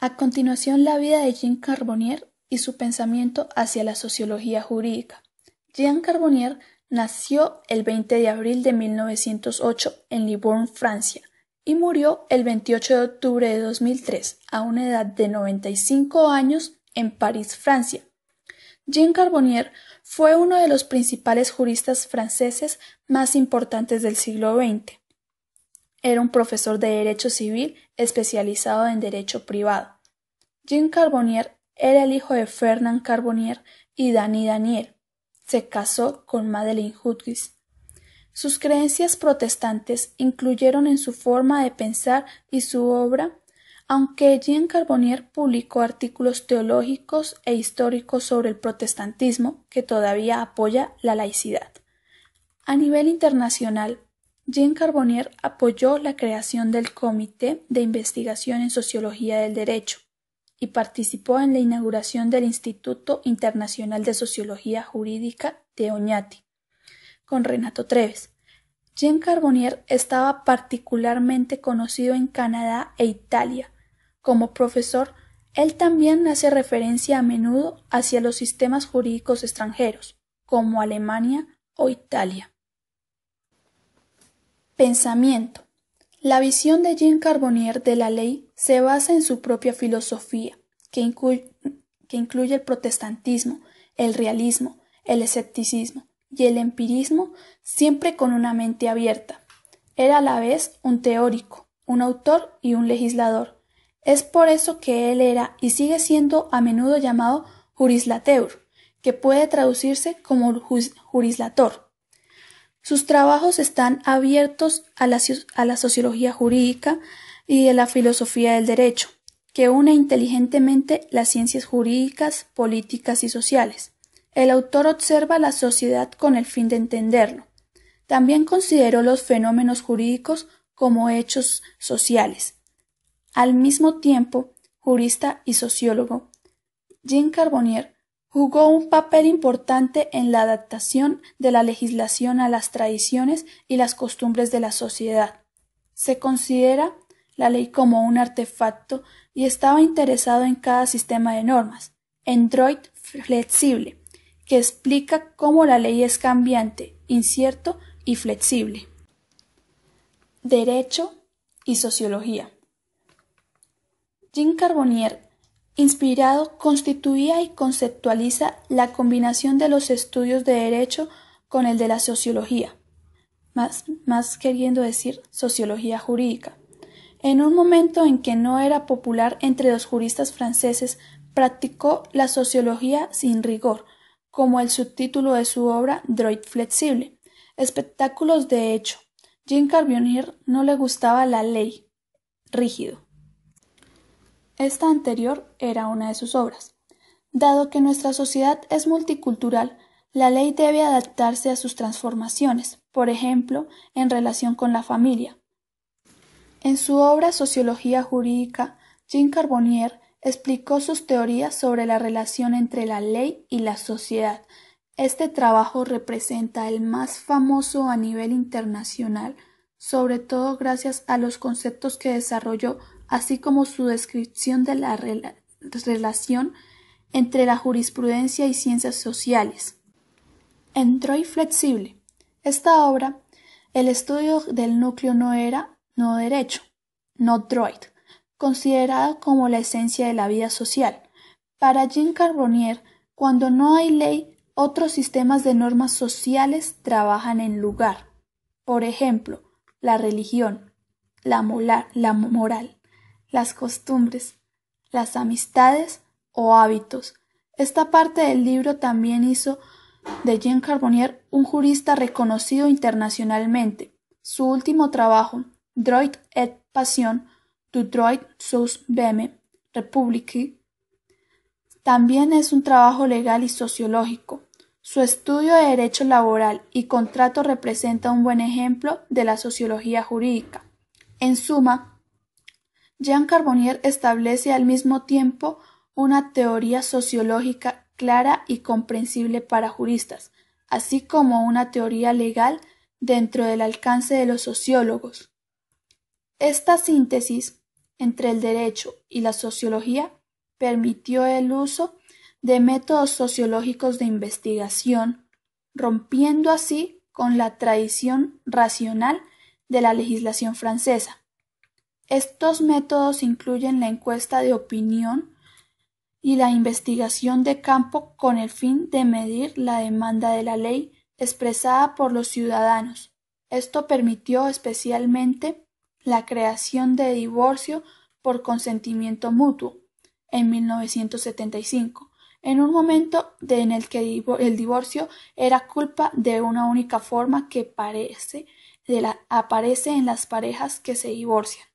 A continuación la vida de Jean Carbonnier y su pensamiento hacia la sociología jurídica. Jean Carbonnier nació el 20 de abril de 1908 en Libourne, Francia, y murió el 28 de octubre de 2003 a una edad de 95 años en París, Francia. Jean Carbonnier fue uno de los principales juristas franceses más importantes del siglo XX era un profesor de Derecho Civil especializado en Derecho Privado. Jean Carbonier era el hijo de Fernand Carbonier y Dani Daniel. Se casó con Madeleine Hudgis. Sus creencias protestantes incluyeron en su forma de pensar y su obra, aunque Jean Carbonier publicó artículos teológicos e históricos sobre el protestantismo que todavía apoya la laicidad. A nivel internacional, Jean Carbonier apoyó la creación del Comité de Investigación en Sociología del Derecho y participó en la inauguración del Instituto Internacional de Sociología Jurídica de Oñati con Renato Treves. Jean Carbonier estaba particularmente conocido en Canadá e Italia. Como profesor, él también hace referencia a menudo hacia los sistemas jurídicos extranjeros, como Alemania o Italia. Pensamiento. La visión de Jean Carbonier de la ley se basa en su propia filosofía, que, incluye, el protestantismo, el realismo, el escepticismo y el empirismo, siempre con una mente abierta. Era a la vez un teórico, un autor y un legislador. Es por eso que él era y sigue siendo a menudo llamado jurislateur, que puede traducirse como jurislator sus trabajos están abiertos a la, sociología jurídica y de la filosofía del derecho, que une inteligentemente las ciencias jurídicas, políticas y sociales. El autor observa la sociedad con el fin de entenderlo. También consideró los fenómenos jurídicos como hechos sociales. Al mismo tiempo, jurista y sociólogo, Jean Carbonier, Jugó un papel importante en la adaptación de la legislación a las tradiciones y las costumbres de la sociedad. Se considera la ley como un artefacto y estaba interesado en cada sistema de normas, en flexible, que explica cómo la ley es cambiante, incierto y flexible. Derecho y sociología. Jean Carbonier inspirado constituía y conceptualiza la combinación de los estudios de derecho con el de la sociología, más, queriendo decir sociología jurídica. En un momento en que no era popular entre los juristas franceses, practicó la sociología sin rigor, como el subtítulo de su obra Droid Flexible, espectáculos de hecho. Jean Carbonnier no le gustaba la ley rígido esta anterior era una de sus obras. Dado que nuestra sociedad es multicultural, la ley debe adaptarse a sus transformaciones, por ejemplo, en relación con la familia. En su obra Sociología Jurídica, Jean Carbonnier explicó sus teorías sobre la relación entre la ley y la sociedad. Este trabajo representa el más famoso a nivel internacional, sobre todo gracias a los conceptos que desarrolló así como su descripción de la relación entre la jurisprudencia y ciencias sociales. En Flexible, esta obra, el estudio del núcleo no era no derecho, no droid, considerada como la esencia de la vida social. Para Jean Carbonnier, cuando no hay ley, otros sistemas de normas sociales trabajan en lugar. Por ejemplo, la religión, la moral las costumbres, las amistades o hábitos. Esta parte del libro también hizo de Jean Carbonnier un jurista reconocido internacionalmente. Su último trabajo, Droit et Passion, du Droit sous Beme, Republique, también es un trabajo legal y sociológico. Su estudio de derecho laboral y contrato representa un buen ejemplo de la sociología jurídica. En suma, Jean Carbonnier establece al mismo tiempo una teoría sociológica clara y comprensible para juristas, así como una teoría legal dentro del alcance de los sociólogos. Esta síntesis entre el derecho y la sociología permitió el uso de métodos sociológicos de investigación, rompiendo así con la tradición racional de la legislación francesa, estos métodos incluyen la encuesta de opinión y la investigación de campo con el fin de medir la demanda de la ley expresada por los ciudadanos. Esto permitió especialmente la creación de divorcio por consentimiento mutuo en 1975, en un momento en el que el divorcio era culpa de una única forma que parece aparece en las parejas que se divorcian.